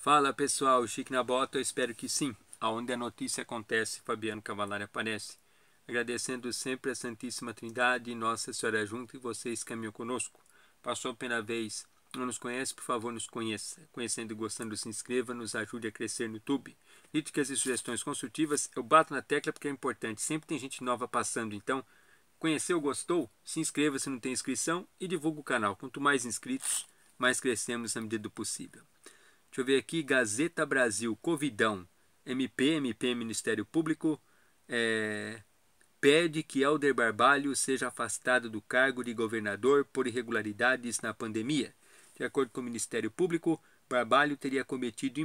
Fala pessoal, Chique na Bota, eu espero que sim. Aonde a notícia acontece, Fabiano Cavalari aparece. Agradecendo sempre a Santíssima Trindade Nossa Senhora junto e vocês caminham conosco. Passou pela vez, não nos conhece, por favor nos conheça. Conhecendo e gostando, se inscreva, nos ajude a crescer no YouTube. Críticas e sugestões construtivas, eu bato na tecla porque é importante. Sempre tem gente nova passando, então conheceu, gostou? Se inscreva se não tem inscrição e divulga o canal. Quanto mais inscritos, mais crescemos na medida do possível. Deixa eu ver aqui, Gazeta Brasil, Covidão, MP, MP Ministério Público, é, pede que Helder Barbalho seja afastado do cargo de governador por irregularidades na pandemia. De acordo com o Ministério Público, Barbalho teria cometido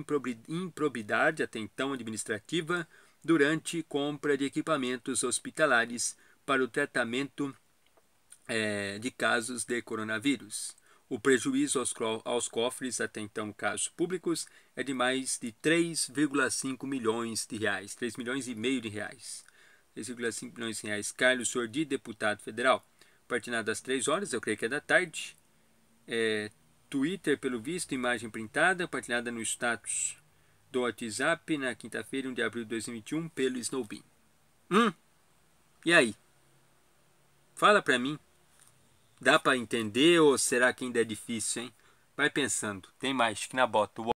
improbidade até então administrativa durante compra de equipamentos hospitalares para o tratamento é, de casos de coronavírus. O prejuízo aos, aos cofres até então casos públicos é de mais de 3,5 milhões de reais, 3 milhões e meio de reais. 3,5 milhões de reais. Carlos Sordi, deputado federal. Partilhado às 3 horas, eu creio que é da tarde. É, Twitter, pelo visto, imagem printada, partilhada no status do WhatsApp na quinta-feira, 1 de abril de 2021, pelo Snowbin. Hum? E aí? Fala pra mim. Dá para entender ou será que ainda é difícil, hein? Vai pensando. Tem mais, que na bota.